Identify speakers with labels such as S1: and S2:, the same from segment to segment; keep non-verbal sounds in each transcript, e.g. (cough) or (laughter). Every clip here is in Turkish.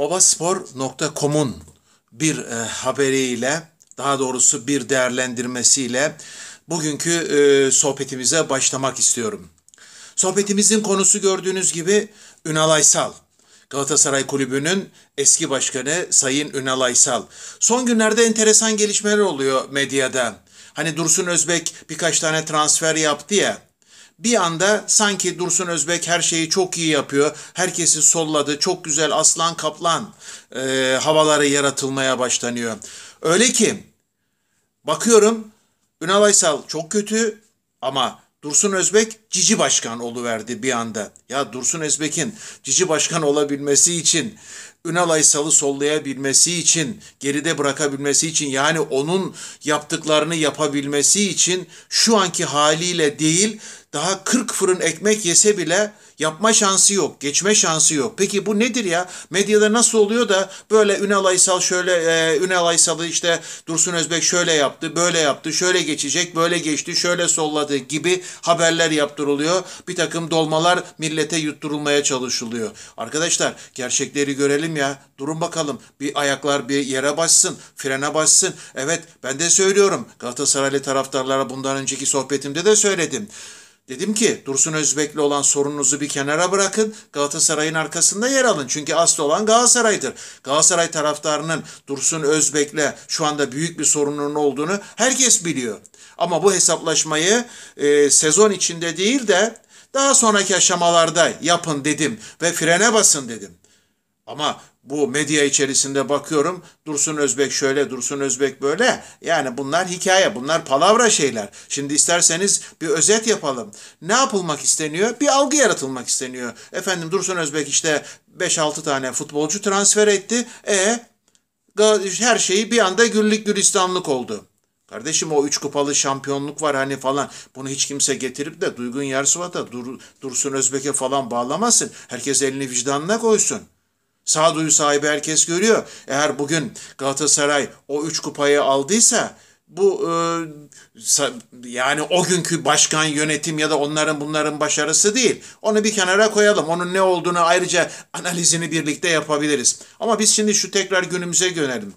S1: Babaspor.com'un bir e, haberiyle, daha doğrusu bir değerlendirmesiyle bugünkü e, sohbetimize başlamak istiyorum. Sohbetimizin konusu gördüğünüz gibi Ünal Aysal. Galatasaray Kulübü'nün eski başkanı Sayın Ünal Aysal. Son günlerde enteresan gelişmeler oluyor medyada. Hani Dursun Özbek birkaç tane transfer yaptı ya bir anda sanki Dursun Özbek her şeyi çok iyi yapıyor. Herkesi solladı. Çok güzel aslan kaplan e, havaları yaratılmaya başlanıyor. Öyle ki bakıyorum Ünal Aysal çok kötü ama Dursun Özbek cici başkan oluverdi bir anda. Ya Dursun Özbek'in cici başkan olabilmesi için Ünal Aysal'ı sollayabilmesi için, geride bırakabilmesi için yani onun yaptıklarını yapabilmesi için şu anki haliyle değil daha 40 fırın ekmek yese bile Yapma şansı yok, geçme şansı yok. Peki bu nedir ya? Medyada nasıl oluyor da böyle Ünal Aysal şöyle, e, Ünal Aysal'ı işte Dursun Özbek şöyle yaptı, böyle yaptı, şöyle geçecek, böyle geçti, şöyle solladı gibi haberler yaptırılıyor. Bir takım dolmalar millete yutturulmaya çalışılıyor. Arkadaşlar gerçekleri görelim ya. Durun bakalım. Bir ayaklar bir yere bassın, frene bassın. Evet ben de söylüyorum. Galatasaraylı taraftarlara bundan önceki sohbetimde de söyledim. Dedim ki Dursun Özbek'le olan sorununuzu bir kenara bırakın. Galatasaray'ın arkasında yer alın. Çünkü asıl olan Galatasaray'dır. Galatasaray taraftarının Dursun Özbek'le şu anda büyük bir sorunun olduğunu herkes biliyor. Ama bu hesaplaşmayı e, sezon içinde değil de daha sonraki aşamalarda yapın dedim ve frene basın dedim. Ama bu medya içerisinde bakıyorum. Dursun Özbek şöyle, Dursun Özbek böyle. Yani bunlar hikaye, bunlar palavra şeyler. Şimdi isterseniz bir özet yapalım. Ne yapılmak isteniyor? Bir algı yaratılmak isteniyor. Efendim Dursun Özbek işte 5-6 tane futbolcu transfer etti. E her şeyi bir anda güllük gülistanlık oldu. Kardeşim o üç kupalı şampiyonluk var hani falan. Bunu hiç kimse getirip de Duygun Yarsuvat'a Dur, Dursun Özbek'e falan bağlamasın. Herkes elini vicdanına koysun. Sağduyu sahibi herkes görüyor. Eğer bugün Galatasaray o üç kupayı aldıysa bu e, yani o günkü başkan yönetim ya da onların bunların başarısı değil. Onu bir kenara koyalım. Onun ne olduğunu ayrıca analizini birlikte yapabiliriz. Ama biz şimdi şu tekrar günümüze dönelim.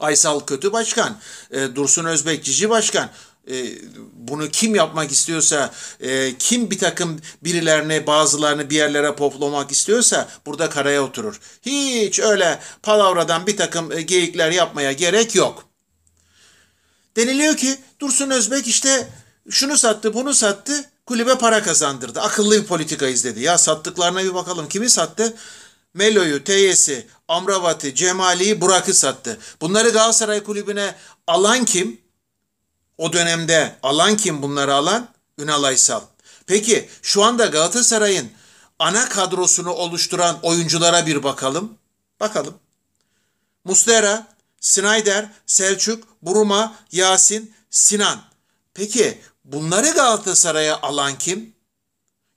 S1: Aysal Kötü Başkan, e, Dursun Özbek Cici Başkan. E, bunu kim yapmak istiyorsa, e, kim bir takım birilerini bazılarını bir yerlere poplamak istiyorsa burada karaya oturur. Hiç öyle palavradan bir takım e, geyikler yapmaya gerek yok. Deniliyor ki Dursun Özbek işte şunu sattı bunu sattı kulübe para kazandırdı. Akıllı bir politika izledi. Ya sattıklarına bir bakalım. Kimi sattı? Melo'yu, Teyes'i, Amravat'ı, Cemali'yi, Burak'ı sattı. Bunları Galatasaray kulübüne alan kim? O dönemde alan kim bunları alan? Ünal Aysal. Peki şu anda Galatasaray'ın ana kadrosunu oluşturan oyunculara bir bakalım. Bakalım. Mustera, Snyder, Selçuk, Buruma, Yasin, Sinan. Peki bunları Galatasaray'a alan kim?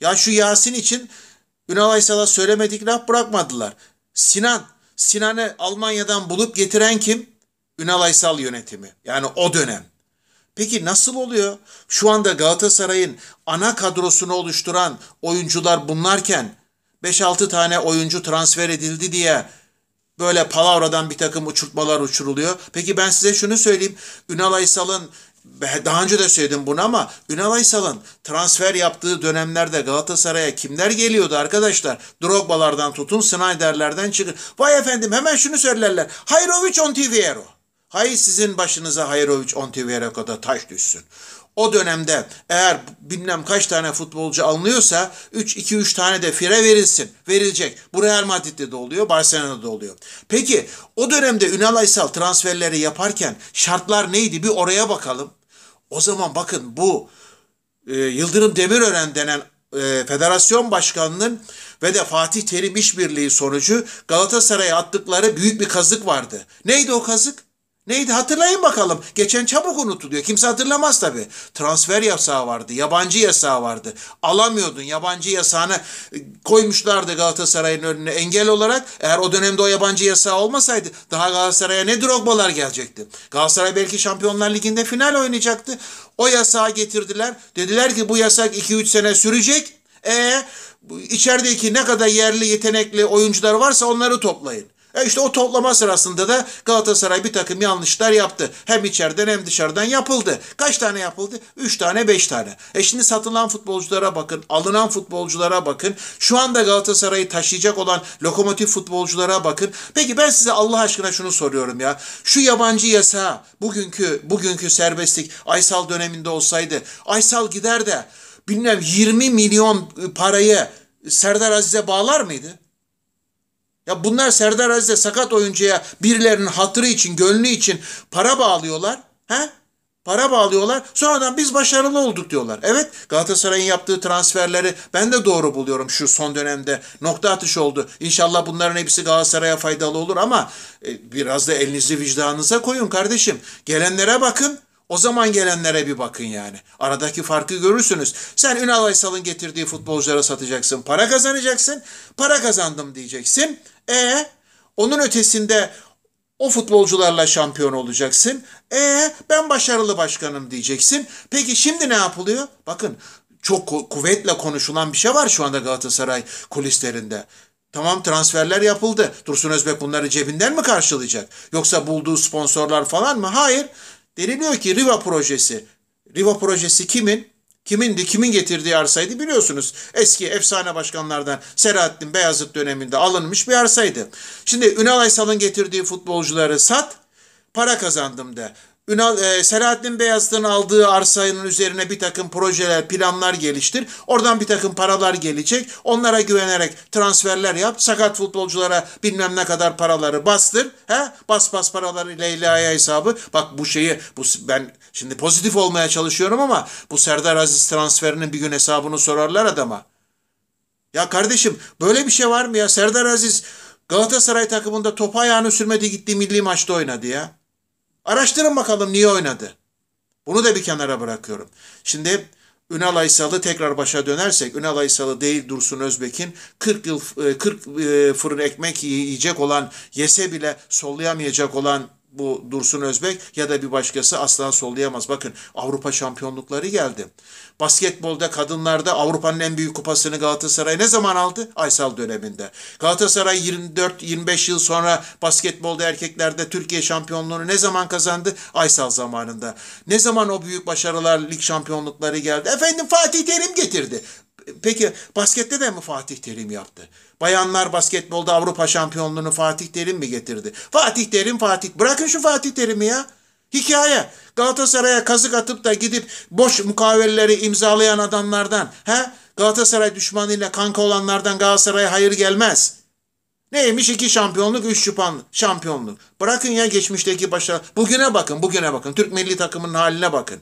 S1: Ya şu Yasin için Ünal Aysal'a söylemedik laf bırakmadılar. Sinan, Sinan'ı Almanya'dan bulup getiren kim? Ünal Aysal yönetimi. Yani o dönem. Peki nasıl oluyor? Şu anda Galatasaray'ın ana kadrosunu oluşturan oyuncular bunlarken 5-6 tane oyuncu transfer edildi diye böyle palavradan bir takım uçurtmalar uçuruluyor. Peki ben size şunu söyleyeyim. Ünal Aysal'ın daha önce de söyledim bunu ama Ünal Aysal'ın transfer yaptığı dönemlerde Galatasaray'a kimler geliyordu arkadaşlar? Drogba'lardan tutun, Snyder'lerden çıkın. Vay efendim hemen şunu söylerler. Hayrovic on o. Hayır sizin başınıza Hayrovic Ontiveroko'da taş düşsün. O dönemde eğer bilmem kaç tane futbolcu alınıyorsa 3-2-3 tane de fire verilsin. Verilecek. Bu Real Madrid'de de oluyor, Barcelona'da da oluyor. Peki o dönemde Ünal Aysal transferleri yaparken şartlar neydi? Bir oraya bakalım. O zaman bakın bu e, Yıldırım Demirören denen e, federasyon başkanının ve de Fatih Terim işbirliği sonucu Galatasaray'a attıkları büyük bir kazık vardı. Neydi o kazık? Neydi hatırlayın bakalım. Geçen çabuk unutuluyor. Kimse hatırlamaz tabii. Transfer yasağı vardı. Yabancı yasağı vardı. Alamıyordun. Yabancı yasağını koymuşlardı Galatasaray'ın önüne engel olarak. Eğer o dönemde o yabancı yasağı olmasaydı daha Galatasaray'a ne drogbalar gelecekti. Galatasaray belki Şampiyonlar Ligi'nde final oynayacaktı. O yasağı getirdiler. Dediler ki bu yasak 2-3 sene sürecek. E içerideki ne kadar yerli yetenekli oyuncular varsa onları toplayın. E işte o toplama sırasında da Galatasaray bir takım yanlışlar yaptı. Hem içeriden hem dışarıdan yapıldı. Kaç tane yapıldı? 3 tane 5 tane. E şimdi satılan futbolculara bakın, alınan futbolculara bakın. Şu anda Galatasaray'ı taşıyacak olan lokomotif futbolculara bakın. Peki ben size Allah aşkına şunu soruyorum ya. Şu yabancı yasa bugünkü bugünkü serbestlik Aysal döneminde olsaydı Aysal gider de bilmem 20 milyon parayı Serdar Aziz'e bağlar mıydı? Ya bunlar Serdar Aziz'e sakat oyuncuya birilerinin hatırı için, gönlü için para bağlıyorlar. He? Para bağlıyorlar. Sonradan biz başarılı olduk diyorlar. Evet Galatasaray'ın yaptığı transferleri ben de doğru buluyorum şu son dönemde. Nokta atış oldu. İnşallah bunların hepsi Galatasaray'a faydalı olur ama e, biraz da elinizi vicdanınıza koyun kardeşim. Gelenlere bakın. O zaman gelenlere bir bakın yani. Aradaki farkı görürsünüz. Sen Ünal Aysal'ın getirdiği futbolculara satacaksın. Para kazanacaksın. Para kazandım diyeceksin. E onun ötesinde o futbolcularla şampiyon olacaksın. E ben başarılı başkanım diyeceksin. Peki şimdi ne yapılıyor? Bakın çok kuvvetle konuşulan bir şey var şu anda Galatasaray kulislerinde. Tamam transferler yapıldı. Dursun Özbek bunları cebinden mi karşılayacak? Yoksa bulduğu sponsorlar falan mı? Hayır. Deniliyor ki Riva projesi. Riva projesi kimin? Kimindi, kimin getirdiği arsaydı biliyorsunuz. Eski efsane başkanlardan Selahattin Beyazıt döneminde alınmış bir arsaydı. Şimdi Ünal Aysal'ın getirdiği futbolcuları sat, para kazandım de. Ünal e, Selahattin Beyazıt'ın aldığı arsanın üzerine bir takım projeler, planlar geliştir. Oradan bir takım paralar gelecek. Onlara güvenerek transferler yap. Sakat futbolculara bilmem ne kadar paraları bastır. He? Bas bas paraları Leyla'ya hesabı. Bak bu şeyi bu ben şimdi pozitif olmaya çalışıyorum ama bu Serdar Aziz transferinin bir gün hesabını sorarlar adama. Ya kardeşim böyle bir şey var mı ya? Serdar Aziz Galatasaray takımında topa ayağını sürmedi gitti milli maçta oynadı ya. Araştırın bakalım niye oynadı. Bunu da bir kenara bırakıyorum. Şimdi Ünal Aysal'ı tekrar başa dönersek, Ünal Aysal'ı değil Dursun Özbek'in 40 yıl 40 e, e, fırın ekmek yiyecek olan, yese bile sollayamayacak olan bu Dursun Özbek ya da bir başkası asla sollayamaz. Bakın Avrupa şampiyonlukları geldi. Basketbolda kadınlarda Avrupa'nın en büyük kupasını Galatasaray ne zaman aldı? Aysal döneminde. Galatasaray 24-25 yıl sonra basketbolda erkeklerde Türkiye şampiyonluğunu ne zaman kazandı? Aysal zamanında. Ne zaman o büyük başarılar lig şampiyonlukları geldi? Efendim Fatih Terim getirdi. Peki baskette de mi Fatih Terim yaptı? Bayanlar basketbolda Avrupa şampiyonluğunu Fatih Terim mi getirdi? Fatih Terim Fatih. Bırakın şu Fatih Terim'i ya. Hikaye. Galatasaray'a kazık atıp da gidip boş mukavelleri imzalayan adamlardan, he? Galatasaray düşmanıyla kanka olanlardan Galatasaray'a hayır gelmez. Neymiş iki şampiyonluk, üç şupan şampiyonluk. Bırakın ya geçmişteki başarı. Bugüne bakın, bugüne bakın. Türk milli takımının haline bakın.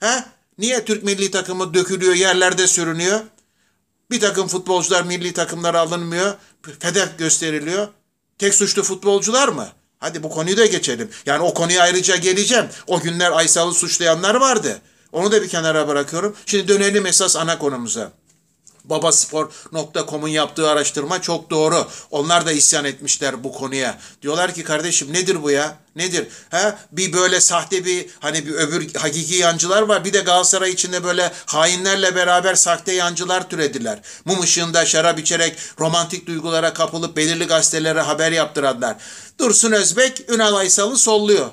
S1: He? Niye Türk milli takımı dökülüyor, yerlerde sürünüyor? Bir takım futbolcular milli takımlara alınmıyor. Hedef gösteriliyor. Tek suçlu futbolcular mı? Hadi bu konuyu da geçelim. Yani o konuya ayrıca geleceğim. O günler Aysal'ı suçlayanlar vardı. Onu da bir kenara bırakıyorum. Şimdi dönelim esas ana konumuza babaspor.com'un yaptığı araştırma çok doğru. Onlar da isyan etmişler bu konuya. Diyorlar ki kardeşim nedir bu ya? Nedir? Ha? Bir böyle sahte bir hani bir öbür hakiki yancılar var. Bir de Galatasaray içinde böyle hainlerle beraber sahte yancılar türediler. Mum ışığında şarap içerek romantik duygulara kapılıp belirli gazetelere haber yaptıranlar. Dursun Özbek Ünal Aysal'ı solluyor.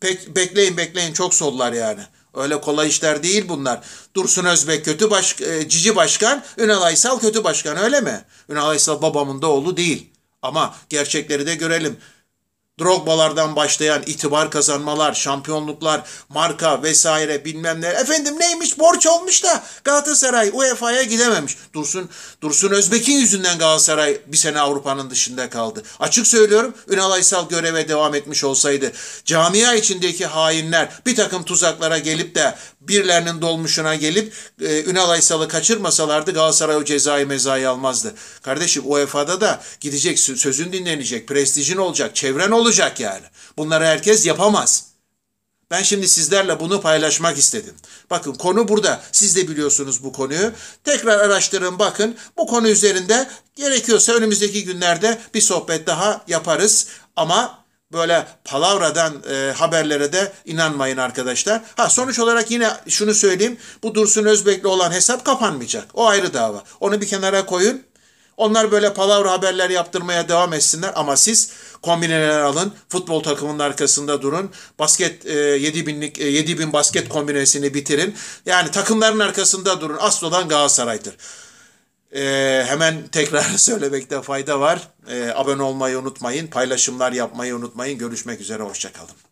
S1: Pek, bekleyin bekleyin çok sollar yani. Öyle kolay işler değil bunlar. Dursun Özbek kötü baş, e, cici başkan, Ünal Aysal kötü başkan öyle mi? Ünal Aysal babamın da oğlu değil. Ama gerçekleri de görelim. Drogbalardan başlayan itibar kazanmalar, şampiyonluklar, marka vesaire bilmem ne. Efendim neymiş borç olmuş da Galatasaray UEFA'ya gidememiş. Dursun Dursun Özbek'in yüzünden Galatasaray bir sene Avrupa'nın dışında kaldı. Açık söylüyorum Ünal Aysal göreve devam etmiş olsaydı camia içindeki hainler bir takım tuzaklara gelip de birlerinin dolmuşuna gelip e, Ünal Aysal'ı kaçırmasalardı Galatasaray o cezayı mezayı almazdı. Kardeşim UEFA'da da gideceksin sözün dinlenecek, prestijin olacak, çevren olacak olacak yani. Bunları herkes yapamaz. Ben şimdi sizlerle bunu paylaşmak istedim. Bakın konu burada. Siz de biliyorsunuz bu konuyu. Tekrar araştırın bakın. Bu konu üzerinde gerekiyorsa önümüzdeki günlerde bir sohbet daha yaparız. Ama böyle palavradan e, haberlere de inanmayın arkadaşlar. Ha sonuç olarak yine şunu söyleyeyim. Bu Dursun Özbekli olan hesap kapanmayacak. O ayrı dava. Onu bir kenara koyun. Onlar böyle palavra haberler yaptırmaya devam etsinler ama siz kombineler alın. Futbol takımının arkasında durun. Basket e, binlik e, bin basket kombinesini bitirin. Yani takımların arkasında durun. Asıl olan Galatasaray'dır. E, hemen (laughs) tekrar söylemekte fayda var. E, abone olmayı unutmayın. Paylaşımlar yapmayı unutmayın. Görüşmek üzere. Hoşçakalın.